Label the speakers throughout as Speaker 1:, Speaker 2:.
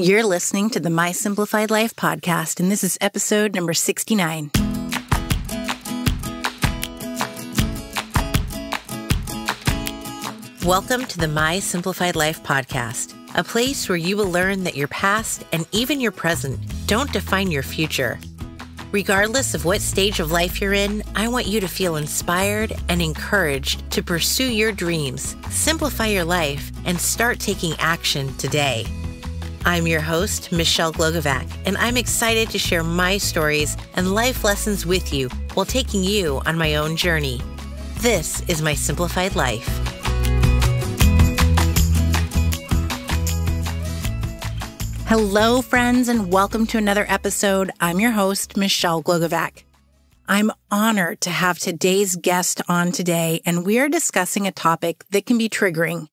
Speaker 1: You're listening to the My Simplified Life podcast, and this is episode number 69. Welcome to the My Simplified Life podcast, a place where you will learn that your past and even your present don't define your future. Regardless of what stage of life you're in, I want you to feel inspired and encouraged to pursue your dreams, simplify your life, and start taking action today. I'm your host, Michelle Glogovac, and I'm excited to share my stories and life lessons with you while taking you on my own journey. This is my simplified life. Hello, friends, and welcome to another episode. I'm your host, Michelle Glogovac. I'm honored to have today's guest on today, and we are discussing a topic that can be triggering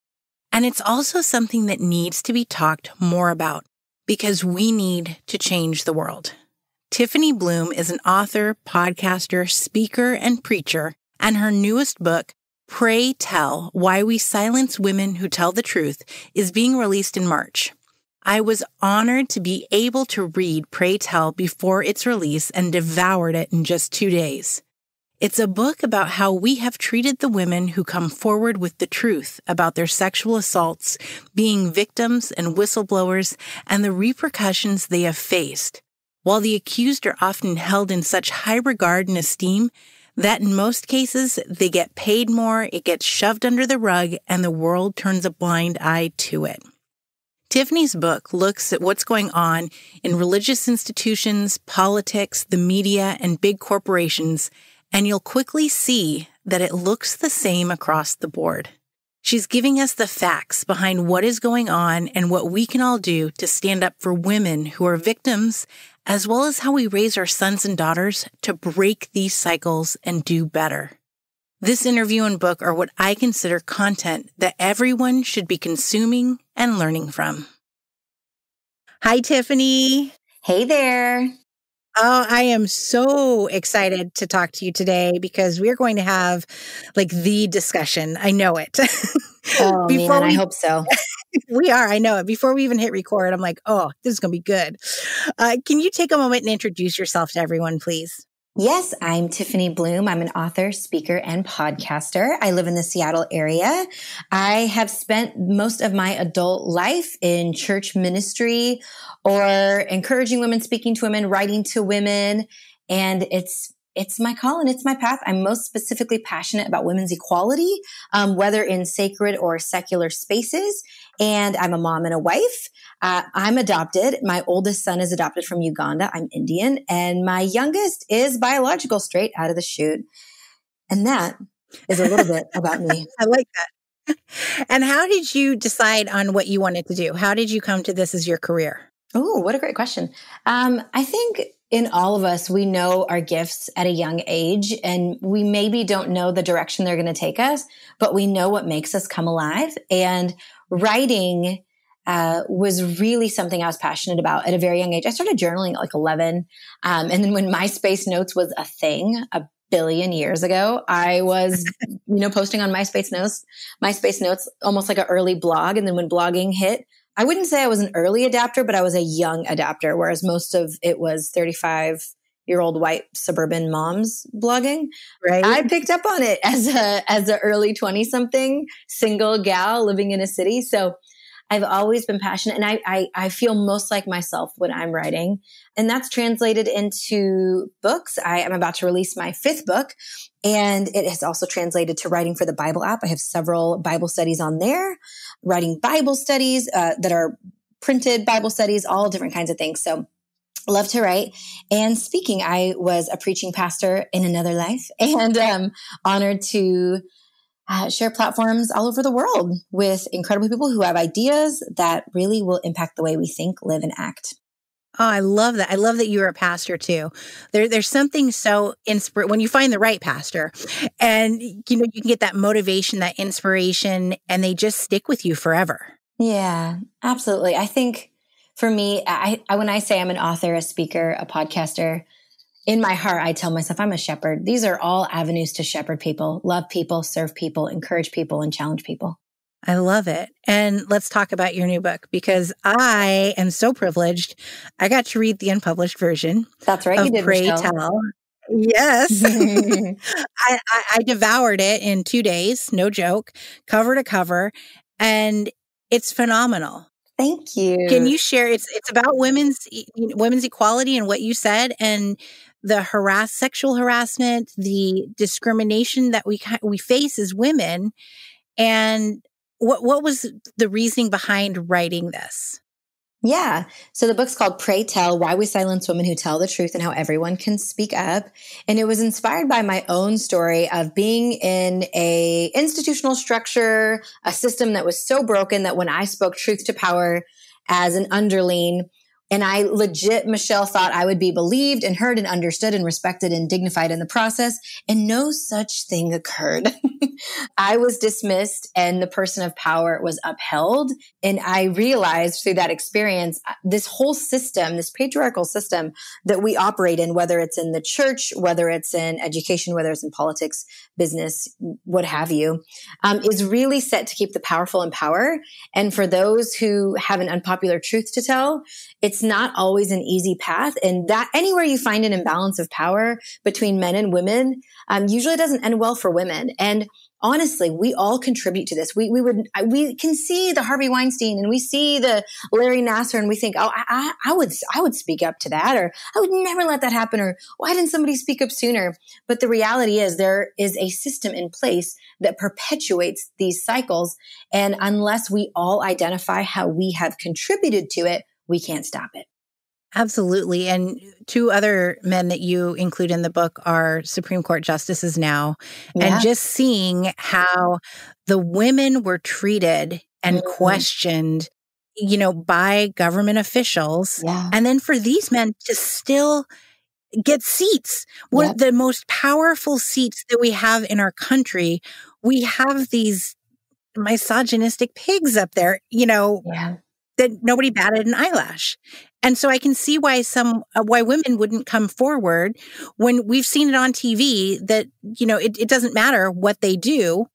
Speaker 1: and it's also something that needs to be talked more about because we need to change the world. Tiffany Bloom is an author, podcaster, speaker, and preacher, and her newest book, Pray Tell Why We Silence Women Who Tell the Truth, is being released in March. I was honored to be able to read Pray Tell before its release and devoured it in just two days. It's a book about how we have treated the women who come forward with the truth about their sexual assaults, being victims and whistleblowers, and the repercussions they have faced. While the accused are often held in such high regard and esteem, that in most cases they get paid more, it gets shoved under the rug, and the world turns a blind eye to it. Tiffany's book looks at what's going on in religious institutions, politics, the media, and big corporations and you'll quickly see that it looks the same across the board. She's giving us the facts behind what is going on and what we can all do to stand up for women who are victims, as well as how we raise our sons and daughters to break these cycles and do better. This interview and book are what I consider content that everyone should be consuming and learning from. Hi, Tiffany. Hey there. Oh, I am so excited to talk to you today because we're going to have like the discussion. I know it.
Speaker 2: Oh, Before man, we, I hope
Speaker 1: so. we are. I know it. Before we even hit record, I'm like, oh, this is going to be good. Uh, can you take a moment and introduce yourself to
Speaker 2: everyone, please? Yes, I'm Tiffany Bloom. I'm an author, speaker, and podcaster. I live in the Seattle area. I have spent most of my adult life in church ministry or encouraging women, speaking to women, writing to women. And it's, it's my call and it's my path. I'm most specifically passionate about women's equality, um, whether in sacred or secular spaces and I'm a mom and a wife. Uh, I'm adopted. My oldest son is adopted from Uganda. I'm Indian, and my youngest is biological, straight out of the chute. And that is a little bit about me. I like that.
Speaker 1: And how did you decide on what you wanted to do? How did you
Speaker 2: come to this as your career? Oh, what a great question. Um, I think in all of us, we know our gifts at a young age, and we maybe don't know the direction they're going to take us, but we know what makes us come alive. And writing uh, was really something I was passionate about at a very young age. I started journaling at like 11. Um, and then when MySpace Notes was a thing, a billion years ago, I was, you know, posting on MySpace Notes, MySpace Notes, almost like an early blog. And then when blogging hit, I wouldn't say I was an early adapter, but I was a young adapter, whereas most of it was 35 year old white suburban moms blogging. Right. I picked up on it as a, as a early 20 something single gal living in a city. So I've always been passionate and I, I, I feel most like myself when I'm writing. And that's translated into books. I am about to release my fifth book and it has also translated to writing for the Bible app. I have several Bible studies on there, writing Bible studies uh, that are printed Bible studies, all different kinds of things. So love to write and speaking. I was a preaching pastor in another life and um, honored to uh, share platforms all over the world with incredible people who have ideas that really will impact the way we think, live, and act.
Speaker 1: Oh, I love that. I love that you're a pastor too. There, there's something so inspir when you find the right pastor and you know, you can get that
Speaker 2: motivation,
Speaker 1: that inspiration, and they just stick with you forever.
Speaker 2: Yeah, absolutely. I think for me, I, I when I say I'm an author, a speaker, a podcaster, in my heart, I tell myself I'm a shepherd. These are all avenues to shepherd people, love people, serve people, encourage people, and challenge people. I love it. And let's talk about your new book because
Speaker 1: I am so privileged. I got to read the unpublished version. That's right. Of you did, Pray Michelle. Tell. Yes. I, I, I devoured it in two days, no joke, cover to cover. And it's phenomenal. Thank you. Can you share? It's it's about women's women's equality and what you said, and the harass sexual harassment, the discrimination that we we face as women, and what, what was the reasoning behind writing this?
Speaker 2: Yeah. So the book's called Pray Tell Why We Silence Women Who Tell the Truth and How Everyone Can Speak Up. And it was inspired by my own story of being in a institutional structure, a system that was so broken that when I spoke truth to power as an underling, and I legit, Michelle thought I would be believed and heard and understood and respected and dignified in the process. And no such thing occurred. I was dismissed and the person of power was upheld. And I realized through that experience, uh, this whole system, this patriarchal system that we operate in, whether it's in the church, whether it's in education, whether it's in politics, business, what have you, um, is really set to keep the powerful in power. And for those who have an unpopular truth to tell, it's not always an easy path. And that anywhere you find an imbalance of power between men and women, um, usually doesn't end well for women. And honestly, we all contribute to this. We, we would, we can see the Harvey Weinstein and we see the Larry Nasser and we think, oh, I, I would, I would speak up to that or I would never let that happen or why didn't somebody speak up sooner? But the reality is there is a system in place that perpetuates these cycles. And unless we all identify how we have contributed to it, we can't stop it.
Speaker 1: Absolutely. And two other men that you include in the book are Supreme Court justices now. Yeah. And just seeing how the women were treated and mm-hmm. questioned, you know, by government officials. Yeah. And then for these men to still get seats, one yep. of the most powerful seats that we have in our country, we have these misogynistic pigs up there, you know, yeah that nobody batted an eyelash. And so I can see why some uh, why women wouldn't come forward when we've seen it on TV that you know it, it doesn't matter what they do,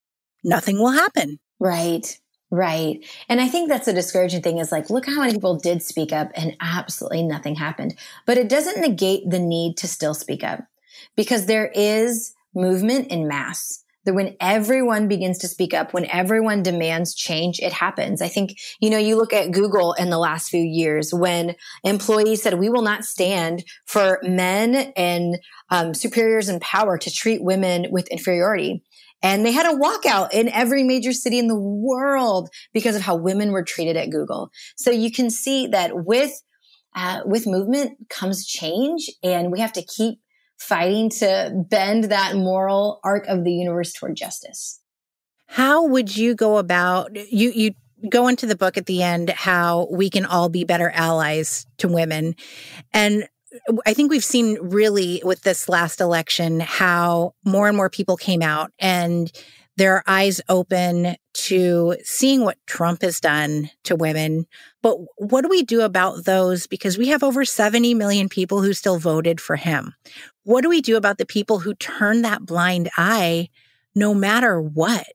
Speaker 2: nothing will happen. Right. Right. And I think that's a discouraging thing is like, look how many people did speak up and absolutely nothing happened. But it doesn't negate the need to still speak up because there is movement in mass that when everyone begins to speak up, when everyone demands change, it happens. I think, you know, you look at Google in the last few years when employees said, we will not stand for men and um, superiors in power to treat women with inferiority. And they had a walkout in every major city in the world because of how women were treated at Google. So you can see that with, uh, with movement comes change and we have to keep fighting to bend that moral arc of the universe toward justice.
Speaker 1: How would you go about you you go into the book at the end how we can all be better allies to women and I think we've seen really with this last election how more and more people came out and their eyes open to seeing what Trump has done to women. But what do we do about those? Because we have over 70 million people who still voted for him. What do we do about the people who turn that blind eye no matter what?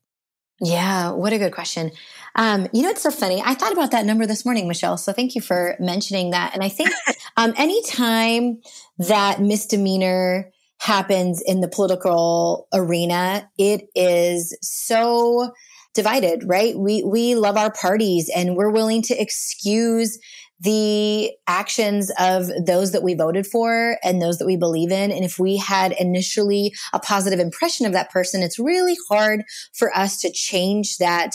Speaker 2: Yeah, what a good question. Um, you know, it's so funny. I thought about that number this morning, Michelle. So thank you for mentioning that. And I think um, anytime that misdemeanor happens in the political arena, it is so divided, right? We, we love our parties and we're willing to excuse the actions of those that we voted for and those that we believe in. And if we had initially a positive impression of that person, it's really hard for us to change that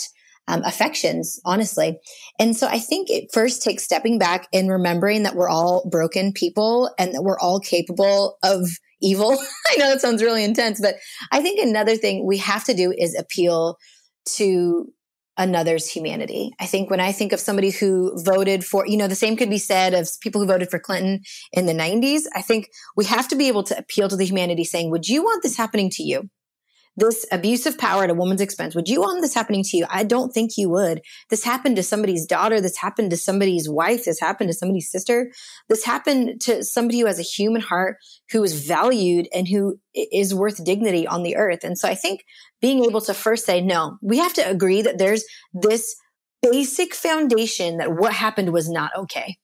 Speaker 2: um, affections, honestly. And so I think it first takes stepping back and remembering that we're all broken people and that we're all capable of evil. I know that sounds really intense, but I think another thing we have to do is appeal to another's humanity. I think when I think of somebody who voted for, you know, the same could be said of people who voted for Clinton in the 90s. I think we have to be able to appeal to the humanity saying, would you want this happening to you? this abuse of power at a woman's expense. Would you want this happening to you? I don't think you would. This happened to somebody's daughter. This happened to somebody's wife. This happened to somebody's sister. This happened to somebody who has a human heart, who is valued and who is worth dignity on the earth. And so I think being able to first say, no, we have to agree that there's this basic foundation that what happened was not okay.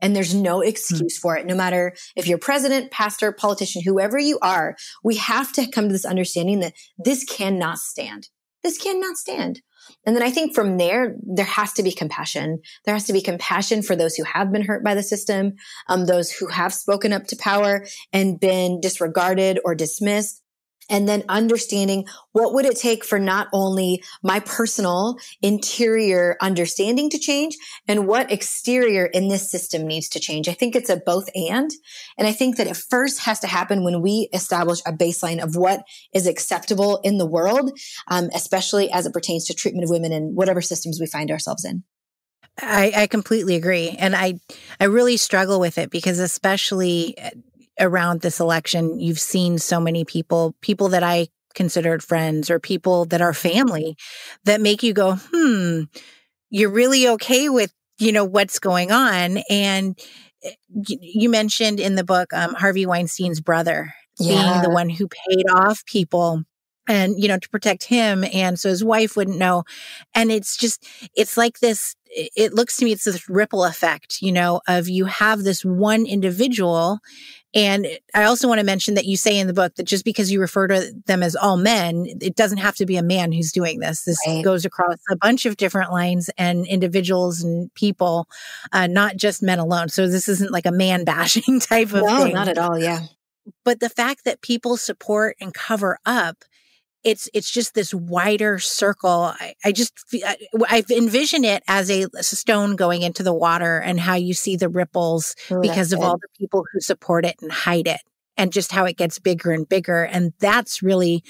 Speaker 2: And there's no hmm. excuse for it. No matter if you're president, pastor, politician, whoever you are, we have to come to this understanding that this cannot stand. This cannot stand. And then I think from there, there has to be compassion. There has to be compassion for those who have been hurt by the system, um, those who have spoken up to power and been disregarded or dismissed and then understanding what would it take for not only my personal interior understanding to change and what exterior in this system needs to change. I think it's a both and. And I think that it first has to happen when we establish a baseline of what is acceptable in the world, um, especially as it pertains to treatment of women in whatever systems we find ourselves in. I, I completely
Speaker 1: agree. And I, I really struggle with it because especially around this election, you've seen so many people, people that I considered friends or people that are family that make you go, hmm, you're really okay with, you know, what's going on. And eh, you mentioned in the book um, Harvey Weinstein's brother yeah. being the one who paid off people and you know to protect him and so his wife wouldn't know and it's just it's like this it looks to me it's this ripple effect you know of you have this one individual and I also want to mention that you say in the book that just because you refer to them as all men, it doesn't have to be a man who's doing this. This right. goes across a bunch of different lines and individuals and people, uh, not just men alone. So this isn't like a man bashing type of no, thing. not at all. Yeah. But the fact that people support and cover up it's it's just this wider circle. I, I just I, I've envisioned it as a stone going into the water and how you see the ripples Correct. because of all the people who support it and hide it and just how it gets bigger and bigger and that's really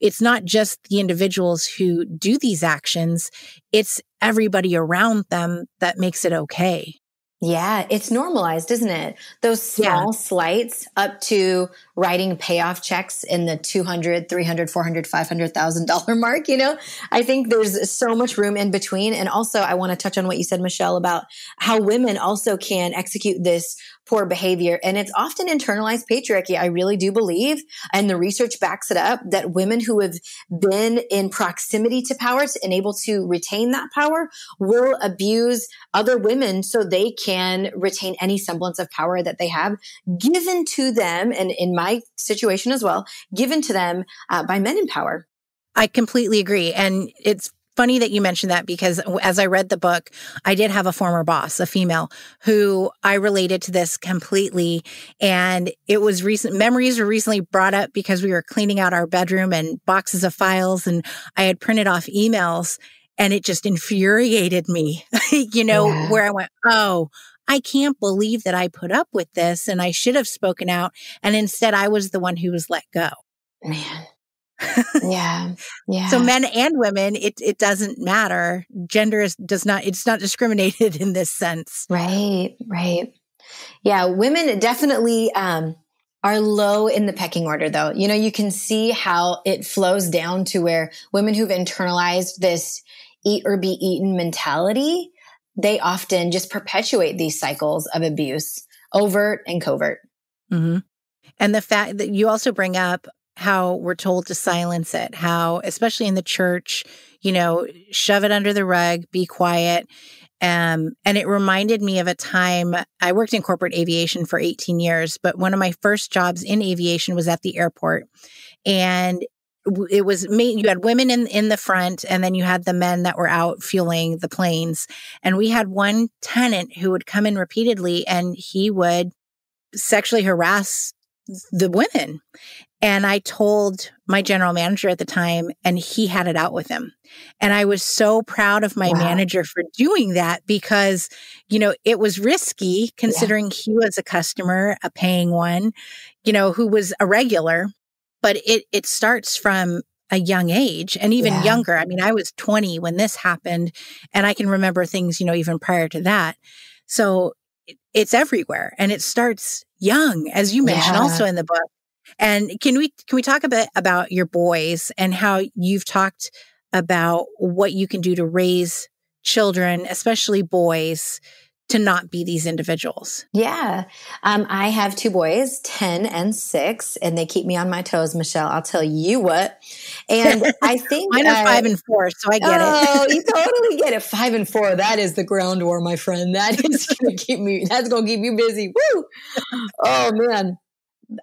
Speaker 1: it's not just the individuals who do these actions it's everybody around them that makes it okay
Speaker 2: yeah, it's normalized, isn't it? Those small yeah. slights up to writing payoff checks in the 200, 300, 400, 500,000 dollar mark, you know? I think there's so much room in between and also I want to touch on what you said Michelle about how women also can execute this poor behavior. And it's often internalized patriarchy. I really do believe, and the research backs it up, that women who have been in proximity to power and able to retain that power will abuse other women so they can retain any semblance of power that they have given to them. And in my situation as well, given to them uh, by men in power. I completely agree. And
Speaker 1: it's funny that you mentioned that because as I read the book, I did have a former boss, a female, who I related to this completely. And it was recent memories were recently brought up because we were cleaning out our bedroom and boxes of files, and I had printed off emails and it just infuriated me, you know, yeah. where I went, oh, I can't believe that I put up with this and I should have spoken out. And instead, I was the one who was let go. Man yeah. Yeah. So men and women, it it doesn't matter. Gender is, does not it's not discriminated in this sense.
Speaker 2: Right, right. Yeah, women definitely um are low in the pecking order though. You know, you can see how it flows down to where women who've internalized this eat or be eaten mentality, they often just perpetuate these cycles of abuse, overt and covert. Mm-hmm. And the fact
Speaker 1: that you also bring up how we're told to silence it, how, especially in the church, you know, shove it under the rug, be quiet. Um, and it reminded me of a time I worked in corporate aviation for 18 years, but one of my first jobs in aviation was at the airport. And it was me you had women in in the front and then you had the men that were out fueling the planes and we had one tenant who would come in repeatedly and he would sexually harass the women and I told my general manager at the time, and he had it out with him. And I was so proud of my wow. manager for doing that because, you know, it was risky considering yeah. he was a customer, a paying one, you know, who was a regular. But it it starts from a young age and even yeah. younger. I mean, I was 20 when this happened, and I can remember things, you know, even prior to that. So it's everywhere and it starts young, as you mentioned yeah. also in the book and can we can we talk a bit about your boys and how you've talked about what you can do to raise children, especially boys, to not be these individuals?
Speaker 2: Yeah. Um, I have two boys, 10 and six, and they keep me on my toes, Michelle. I'll tell you what. And I think mine are five and four, so I get oh, it. oh, you totally get it. Five and four. That is the ground war, my friend. That is going to keep me, that's going to keep you busy. Woo. Oh, man.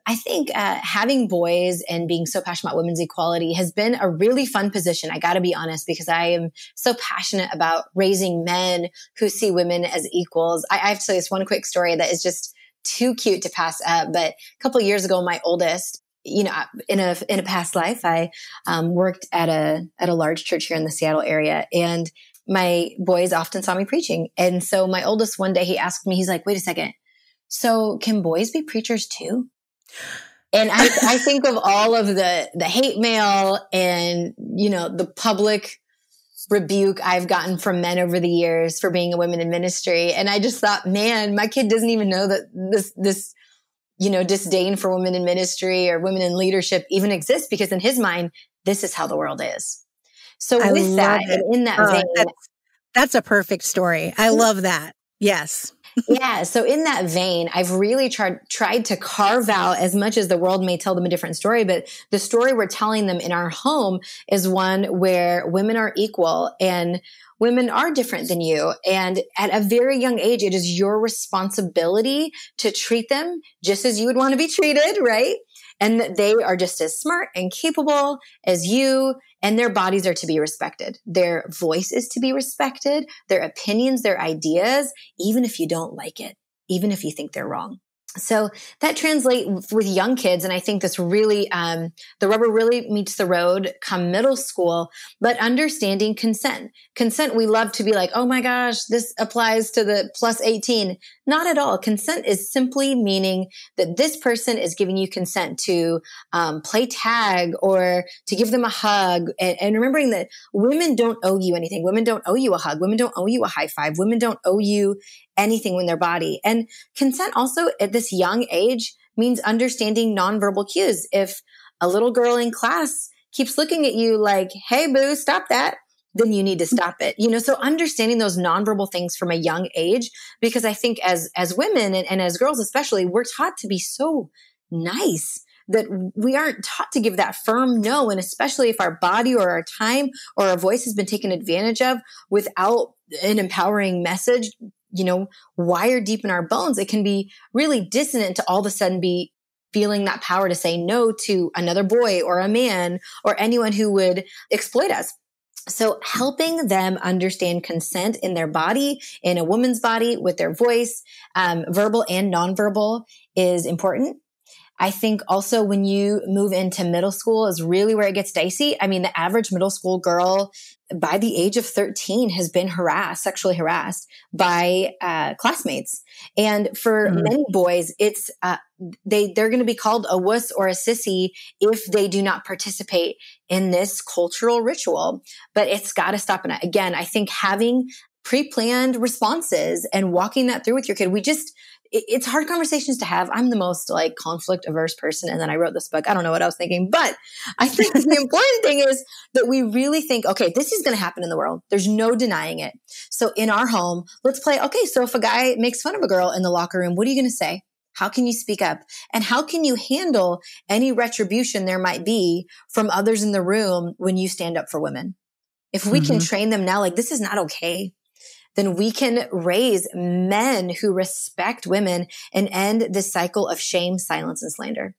Speaker 2: I think uh, having boys and being so passionate about women's equality has been a really fun position. I got to be honest because I am so passionate about raising men who see women as equals. I, I have to tell you this one quick story that is just too cute to pass up. But a couple years ago, my oldest, you know, in a in a past life, I um, worked at a at a large church here in the Seattle area, and my boys often saw me preaching. And so my oldest one day he asked me, he's like, "Wait a second, so can boys be preachers too?" And I, I think of all of the, the hate mail and, you know, the public rebuke I've gotten from men over the years for being a woman in ministry. And I just thought, man, my kid doesn't even know that this, this, you know, disdain for women in ministry or women in leadership even exists because in his mind, this is how the world is. So with that, it. in that oh, vein,
Speaker 1: that's, that's, a perfect story. I mm-hmm. love
Speaker 2: that. Yes yeah. So in that vein, I've really tried tried to carve out as much as the world may tell them a different story, but the story we're telling them in our home is one where women are equal and women are different than you. And at a very young age, it is your responsibility to treat them just as you would want to be treated, right? And they are just as smart and capable as you and their bodies are to be respected. Their voice is to be respected, their opinions, their ideas, even if you don't like it, even if you think they're wrong so that translates with young kids and i think this really um, the rubber really meets the road come middle school but understanding consent consent we love to be like oh my gosh this applies to the plus 18 not at all consent is simply meaning that this person is giving you consent to um, play tag or to give them a hug and, and remembering that women don't owe you anything women don't owe you a hug women don't owe you a high five women don't owe you anything in their body. And consent also at this young age means understanding nonverbal cues. If a little girl in class keeps looking at you like, Hey, boo, stop that. Then you need to stop it. You know, so understanding those nonverbal things from a young age, because I think as, as women and, and as girls, especially, we're taught to be so nice that we aren't taught to give that firm no. And especially if our body or our time or our voice has been taken advantage of without an empowering message, you know, wired deep in our bones, it can be really dissonant to all of a sudden be feeling that power to say no to another boy or a man or anyone who would exploit us. So helping them understand consent in their body, in a woman's body, with their voice, um, verbal and nonverbal is important. I think also when you move into middle school is really where it gets dicey. I mean, the average middle school girl by the age of 13 has been harassed, sexually harassed by uh, classmates. And for mm-hmm. many boys, it's uh, they they're going to be called a wuss or a sissy if they do not participate in this cultural ritual. But it's got to stop. And again, I think having pre-planned responses and walking that through with your kid, we just it's hard conversations to have. I'm the most like conflict averse person. And then I wrote this book. I don't know what I was thinking, but I think the important thing is that we really think, okay, this is going to happen in the world. There's no denying it. So in our home, let's play. Okay. So if a guy makes fun of a girl in the locker room, what are you going to say? How can you speak up? And how can you handle any retribution there might be from others in the room when you stand up for women? If we mm-hmm. can train them now, like this is not okay then we can raise men who respect women and end this cycle of shame, silence, and slander.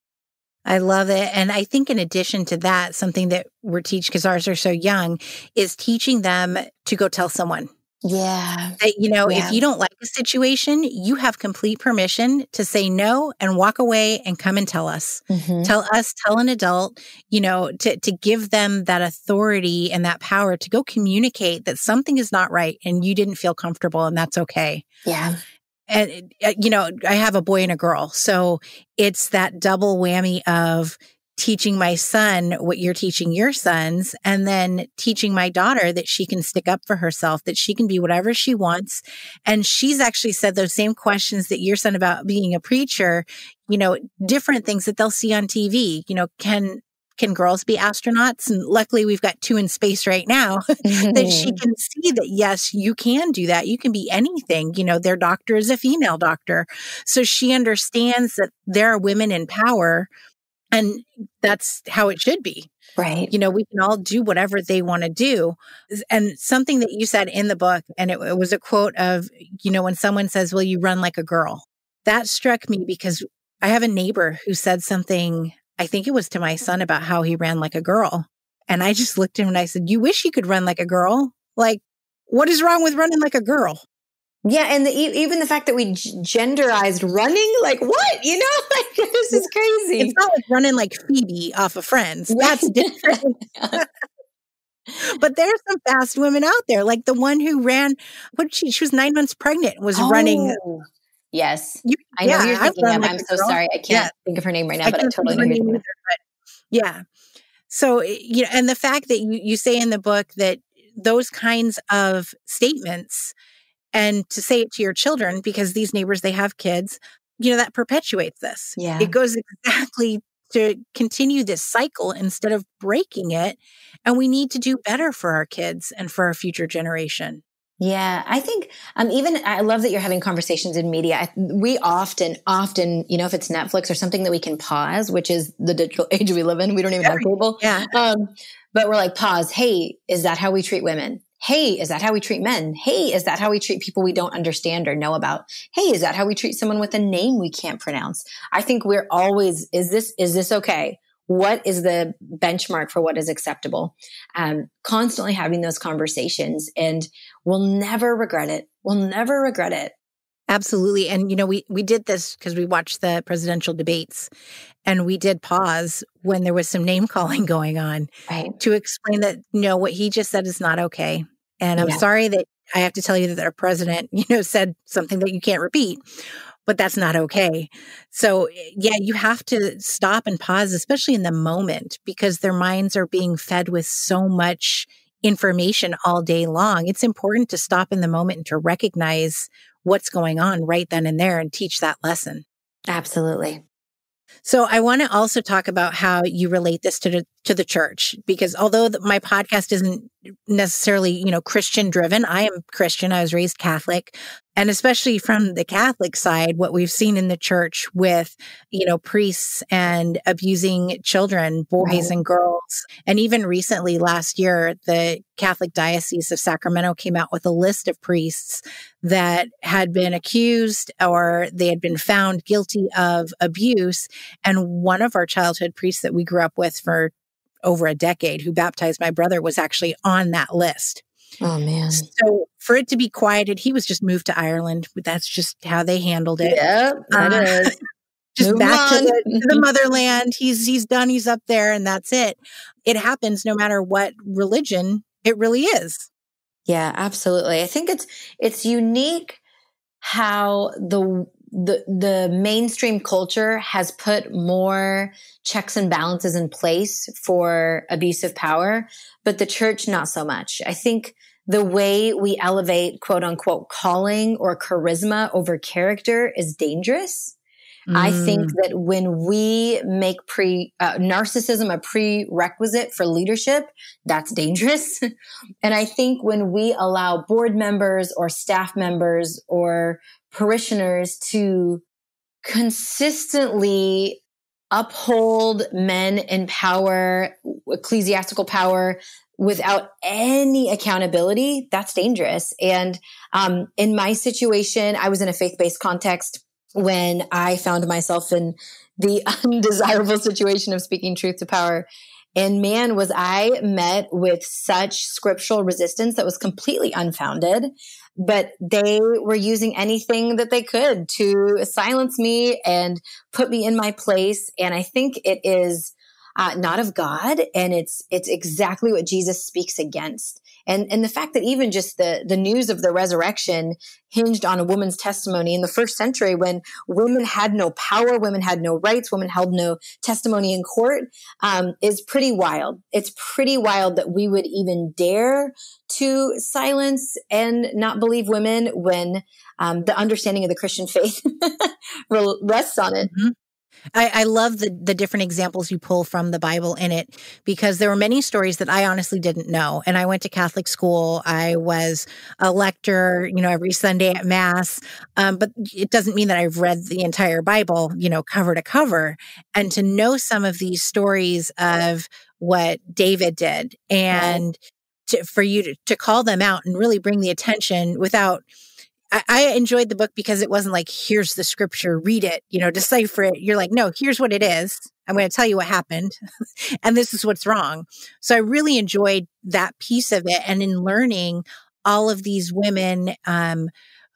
Speaker 2: I
Speaker 1: love it. And I think in addition to that, something that we're teaching because ours are so young is teaching them to go tell someone
Speaker 2: yeah.
Speaker 1: That, you know, yeah. if you don't like a situation, you have complete permission to say no and walk away and come and tell us. Mm-hmm. Tell us, tell an adult, you know, to, to give them that authority and that power to go communicate that something is not right and you didn't feel comfortable and that's okay. Yeah. And, uh, you know, I have a boy and a girl. So it's that double whammy of, teaching my son what you're teaching your sons and then teaching my daughter that she can stick up for herself that she can be whatever she wants and she's actually said those same questions that your son about being a preacher you know different things that they'll see on TV you know can can girls be astronauts? And luckily, we've got two in space right now that she mm-hmm. can see that, yes, you can do that. You can be anything. You know, their doctor is a female doctor. So she understands that there are women in power and that's how it should be. Right. You know, we can all do whatever they want to do. And something that you said in the book, and it, it was a quote of, you know, when someone says, Well, you run like a girl, that struck me because I have a neighbor who said something, I think it was to my son about how he ran like a girl. And I just looked at him and I said, You wish you could run like
Speaker 2: a girl. Like, what is wrong with running like a girl? Yeah, and the, even the fact that we genderized running, like what you know, like this is crazy. It's not like running
Speaker 1: like Phoebe off of Friends. That's different. but there's some fast women out there, like the one who ran. What she? She was nine months pregnant. Was oh, running.
Speaker 2: Yes, you, I know yeah, you're thinking of. Like I'm so girl. sorry, I can't yeah. think
Speaker 1: of her name right now, I but I totally know you're Yeah. So eh, you know, and the fact that you you say in the book that those kinds of statements and to say it to your children because these neighbors they have kids you know that perpetuates this yeah it goes exactly to continue this cycle instead of breaking it and we need to do better for our kids and for our future generation
Speaker 2: yeah, I think um, even I love that you're having conversations in media. I, we often, often, you know, if it's Netflix or something that we can pause, which is the digital age we live in, we don't even have cable. Yeah. Um, but we're like, pause. Hey, is that how we treat women? Hey, is that how we treat men? Hey, is that how we treat people we don't understand or know about? Hey, is that how we treat someone with a name we can't pronounce? I think we're always, is this, is this okay? What is the benchmark for what is acceptable? Um, constantly having those conversations and we'll never regret it. We'll never regret it.
Speaker 1: Absolutely. And you know, we we did this because we watched the presidential debates and we did pause when there was some name calling going on right. to explain that no, what he just said is not okay. And I'm yeah. sorry that I have to tell you that our president, you know, said something that you can't repeat, but that's not okay. So, eh, yeah, you have to stop and pause, especially in the moment, because their minds are being fed with so much information all day long. It's important to stop in the moment and to recognize what's going on right then and there and teach that lesson. Absolutely. So I want to also talk about how you relate this to the, to the church because although my podcast isn't necessarily, you know, Christian driven, I am Christian. I was raised Catholic and especially from the Catholic side, what we've seen in the church with, you know, priests and abusing children, boys right. and girls. And even recently last year, the Catholic Diocese of Sacramento came out with a list of priests that had been accused or they had been found guilty of abuse. And one of our childhood priests that we grew up with for over a decade who baptized my brother was actually on that list. Oh man. So for it to be quieted, he was just moved to Ireland. That's just how they handled it. Yeah, that uh, is. just Move back to the, to the, motherland. He's he's done. He's up there, and that's it. It happens no matter what religion. It really
Speaker 2: is. Yeah, absolutely. I think it's it's unique how the the the mainstream culture has put more checks and balances in place for abusive power, but the church not so much. I think the way we elevate quote unquote calling or charisma over character is dangerous.
Speaker 1: Mm. I think mm.
Speaker 2: that when we make pre uh, narcissism a prerequisite for leadership, that's dangerous. and I think when we allow board members or staff members or parishioners to consistently uphold men in power, ecclesiastical power, without any accountability, that's dangerous. And um, in my situation, I was in a faith based context when I found myself in the undesirable situation of speaking truth to power and man, was I met with such scriptural resistance that was completely unfounded. But they were using anything that they could to silence me and put me in my place. And I think it is uh, not of God. And it's, it's exactly what Jesus speaks against. And, and the fact that even just the, the news of the resurrection hinged on a woman's testimony in the first century when women had no power, women had no rights, women held no testimony in court, um, is pretty wild. It's pretty wild that we would even dare to silence and not believe women when um, the understanding of the Christian faith rests on it. Mm-hmm. I, I love the the different examples
Speaker 1: you pull from the Bible in it because there were many stories that I honestly didn't know. And I went to Catholic school. I was a lector, you know, every Sunday at Mass. Um, but it doesn't mean that I've read the entire Bible, you know, cover to cover. And to know some of these stories of what David did and to, for you to, to call them out and really bring the attention without I, enjoyed the book because it wasn't like, here's the scripture, read it, you know, decipher it. You're like, no, here's what it is. I'm going to tell you what happened. and this is what's wrong. So I really enjoyed that piece of it. And in learning all of these women um,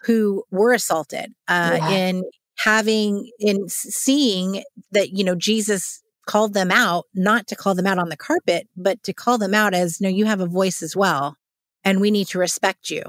Speaker 1: who were assaulted uh, in having, in seeing that, you know, Jesus called them out, not to call them out on the carpet, but to call them out as, no, you have a voice as well.
Speaker 2: And we need to respect you.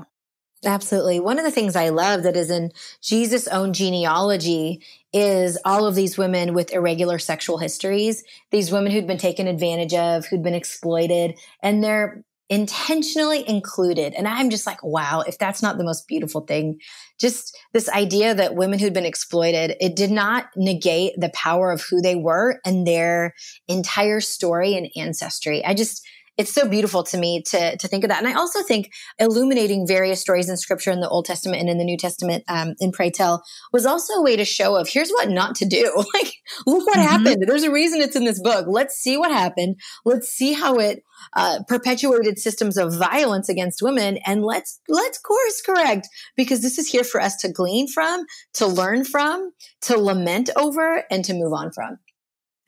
Speaker 2: Absolutely. One of the things I love that is in Jesus' own genealogy is all of these women with irregular sexual histories, these women who'd been taken advantage of, who'd been exploited, and they're intentionally included. And I'm just like, wow, if that's not the most beautiful thing, just this idea that women who'd been exploited, it did not negate the power of who they were and their entire story and ancestry. I just, it's so beautiful to me to, to think of that. And I also think illuminating various stories in scripture in the Old Testament and in the New Testament um, in Pray Tell was also a way to show of here's what not to do. Like, look what mm-hmm. happened. There's a reason it's in this book. Let's see what happened. Let's see how it uh, perpetuated systems of violence against women and let's let's course correct because this is here for us to glean from to learn from to lament over and to move on from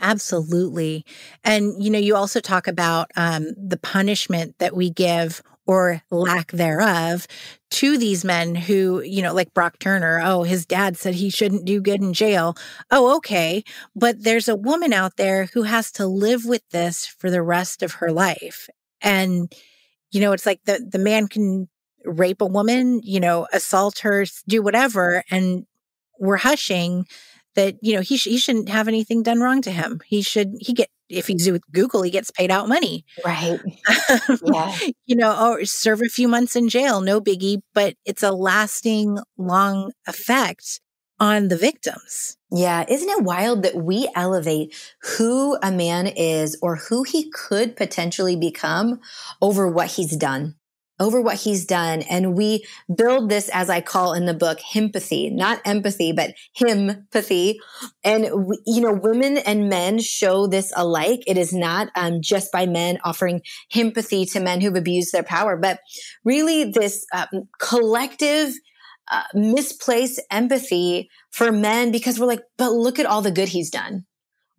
Speaker 2: Absolutely.
Speaker 1: And, you know, you also talk about um, the punishment that we give or lack thereof to these men who, you know, like Brock Turner, oh, his dad said he shouldn't do good in jail. Oh, okay. But there's a woman out there who has to live with this for the rest of her life. And, you know, it's like the, the man can rape a woman, you know, assault her, do whatever. And we're hushing that you know he sh- he shouldn't have anything done wrong to him. He should he get if he's with Google, he gets paid out money,
Speaker 2: right? yeah.
Speaker 1: you know, or serve a few months in jail, no biggie. But it's a lasting, long effect
Speaker 2: on the victims. Yeah. Isn't it wild that we elevate who a man is or who he could potentially become over what he's done? over what he's done. And we build this, as I call in the book, empathy, not empathy, but empathy. And, we, you know, women and men show this alike. It is not um, just by men offering empathy to men who've abused their power, but really this um, collective uh, misplaced empathy for men because we're like, but look at all the good he's done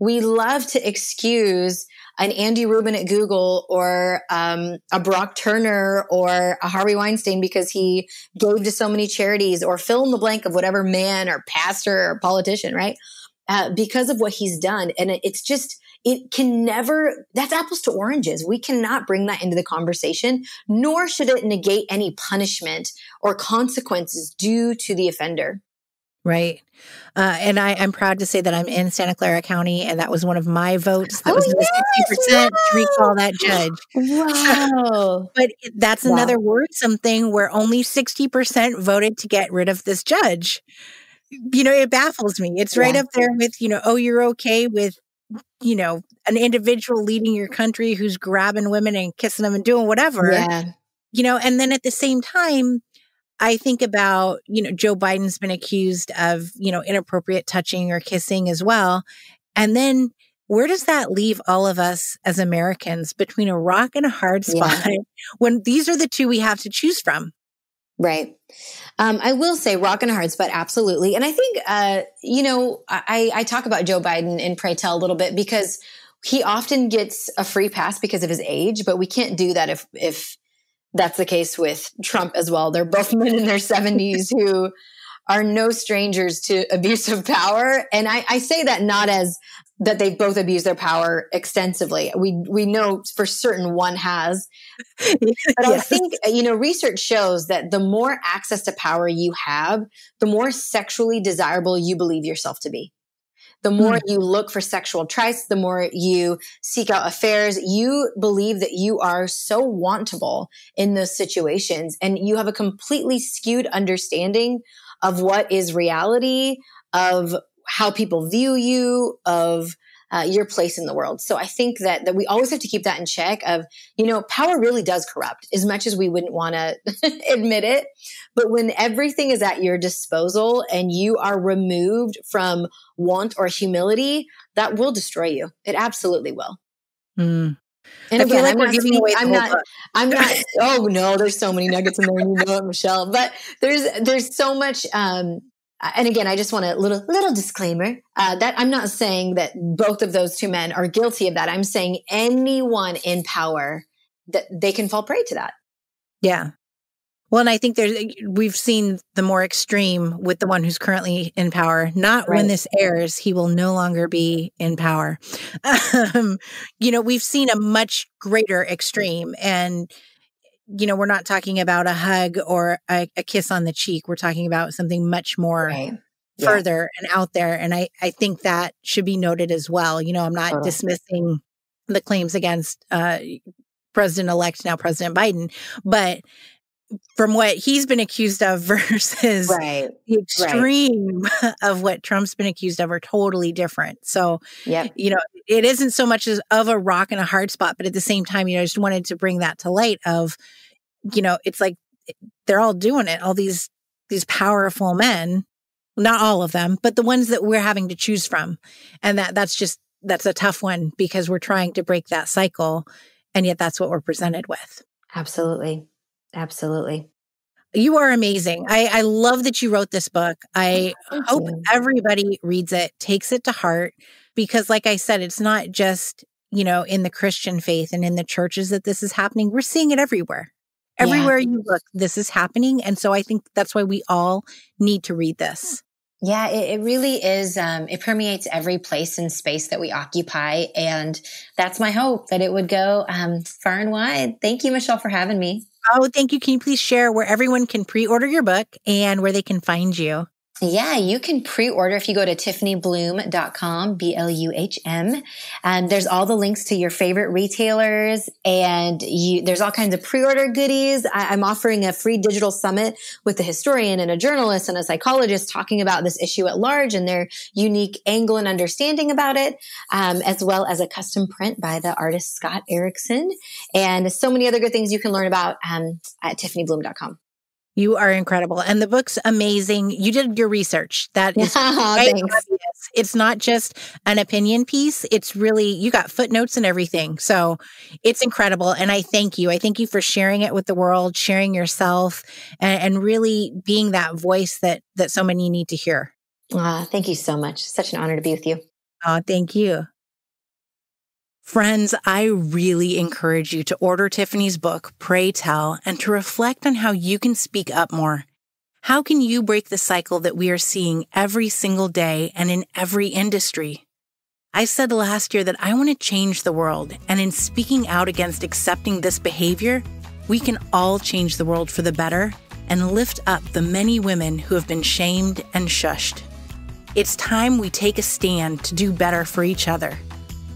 Speaker 2: we love to excuse an Andy Rubin at Google or um, a Brock Turner or a Harvey Weinstein because he gave to so many charities or fill in the blank of whatever man or pastor or politician, right? Uh, because of what he's done. And it's just, it can never, that's apples to oranges. We cannot bring that into the conversation, nor should it negate any punishment or consequences due to the offender.
Speaker 1: Right. Uh, and I, am proud to say that I'm in Santa Clara County, and that was one of my votes. That oh, was yes, 60% wow. to recall that judge. Wow. but that's wow. another worrisome thing where only 60% voted to get rid of this judge. You know, it baffles me. It's right yeah. up there with, you know, oh, you're okay with, you know, an individual leading your country who's grabbing women and kissing them and doing whatever. Yeah. You know, and then at the same time, I think about, you know, Joe Biden's been accused of, you know, inappropriate touching or kissing as well. And then where does that leave all of us as Americans between a rock and a hard spot yeah. when these are the two
Speaker 2: we have to choose from? Right. Um, I will say rock and hearts, but absolutely. And I think, uh, you know, I, I talk about Joe Biden in Pray Tell a little bit because he often gets a free pass because of his age, but we can't do that if, if that's the case with Trump as well. They're both men in their 70s who are no strangers to abuse of power. And I, I, say that not as that they've both abused their power extensively. We we know for certain one has. But yes. I think you know research shows that the more access to power you have, the more sexually desirable you believe yourself to be. The more mm you look for sexual trites, the more you seek out affairs. You believe that you are so wantable in those situations and you have a completely skewed understanding of what is reality, of how people view you, of uh, your place in the world. So I think that that we always have to keep that in check. Of you know, power really does corrupt as much as we wouldn't want to admit it. But when everything is at your disposal and you are removed from want or humility, that will destroy you. It absolutely will. Mm. And I again, feel like I'm we're giving away. I'm not. Book. I'm not. oh no, there's so many nuggets in there. You know it, Michelle. But there's there's so much. Um, and again, I just want a little little disclaimer uh, that I'm not saying that both of those two men are guilty of that. I'm saying anyone in power that they can fall prey to that.
Speaker 1: Yeah, well, and I think there's we've seen the more extreme with the one who's currently in power. Not right. when this airs, he will no longer be in power. Um, you know, we've seen a much greater extreme, and you know, we're not talking about a hug or a, a kiss on the cheek. We're talking about something much more. Right. Further and out there. And I, I think that should be noted as well. You know, I'm not dismissing the claims against uh, President elect, now President Biden, but from what he's been accused of versus right. the extreme right. of what Trump's been accused of are totally different. So, yeah, you know, it isn't so much as of a rock and a hard spot, but at the same time, you know, I just wanted to bring that to light of, you know, it's like eh, they're all doing it. All these these powerful men, not all of them, but the ones that we're having to choose from, and that that's just that's a tough one because we're trying to break that cycle, and yet that's what we're presented with. Absolutely. Absolutely. You are amazing. I, I love that you wrote this book. Oh, I Thank hope you. everybody reads it, takes it to heart, because, like I said, it's not just, you know, in the Christian faith and in the churches that this is happening. We're seeing it everywhere. Everywhere yeah. you look, this is happening. And so I think that's why we all need to read this.
Speaker 2: Yeah, it, it, really is. Um, it permeates every place and space that we occupy. And that's my hope that it would go um, far and wide. Thank you, Michelle, for having me. Oh, thank
Speaker 1: you. Can you please share where everyone can pre order your book and where they can find you? Yeah, you
Speaker 2: can pre-order if you go to tiffanybloom.com, B-L-U-H-M. And um, there's all the links to your favorite retailers and you, there's all kinds of pre-order goodies. I, I'm offering a free digital summit with a historian and a journalist and a psychologist talking about this issue at large and their unique angle and understanding about it, um, as well as a custom print by the artist Scott Erickson and so many other good things you can learn about um, at tiffanybloom.com.
Speaker 1: You are incredible. And the book's amazing. You did your research. That is right It's not just an opinion piece. It's really, you got footnotes and everything. So it's incredible. And I thank you. I thank you for sharing it with the world, sharing yourself, and, and really being that voice that, that so many need to hear. Ah, uh, thank you so much. Such an honor to be with you. Oh, thank you. Friends, I really encourage you to order Tiffany's book, Pray Tell, and to reflect on how you can speak up more. How can you break the cycle that we are seeing every single day and in every industry? I said last year that I want to change the world, and in speaking out against accepting this behavior, we can all change the world for the better and lift up the many women who have been shamed and shushed. It's time we take a stand to do better for each other.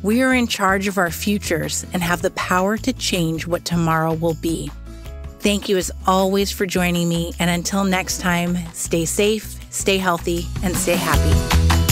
Speaker 1: We are in charge of our futures and have the power to change what tomorrow will be. Thank you as always for joining me. And until next time, stay safe, stay healthy, and stay happy.